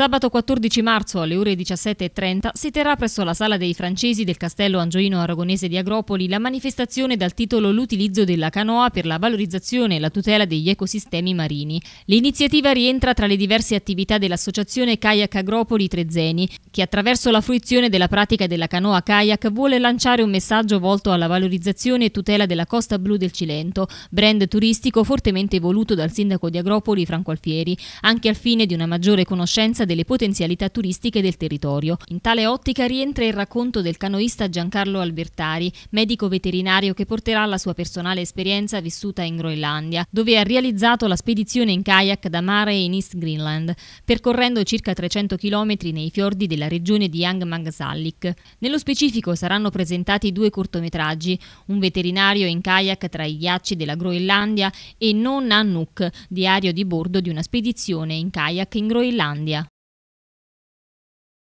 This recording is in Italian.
Sabato 14 marzo alle ore 17.30 si terrà presso la Sala dei Francesi del Castello Angioino Aragonese di Agropoli la manifestazione dal titolo L'utilizzo della canoa per la valorizzazione e la tutela degli ecosistemi marini. L'iniziativa rientra tra le diverse attività dell'associazione Kayak Agropoli Trezzeni, che attraverso la fruizione della pratica della canoa kayak vuole lanciare un messaggio volto alla valorizzazione e tutela della Costa Blu del Cilento, brand turistico fortemente voluto dal sindaco di Agropoli Franco Alfieri, anche al fine di una maggiore conoscenza delle potenzialità turistiche del territorio. In tale ottica rientra il racconto del canoista Giancarlo Albertari, medico veterinario che porterà la sua personale esperienza vissuta in Groenlandia, dove ha realizzato la spedizione in kayak da mare in East Greenland, percorrendo circa 300 km nei fiordi della regione di Yangmang-Salik. Nello specifico saranno presentati due cortometraggi, un veterinario in kayak tra i ghiacci della Groenlandia e Non Nanook, diario di bordo di una spedizione in kayak in Groenlandia.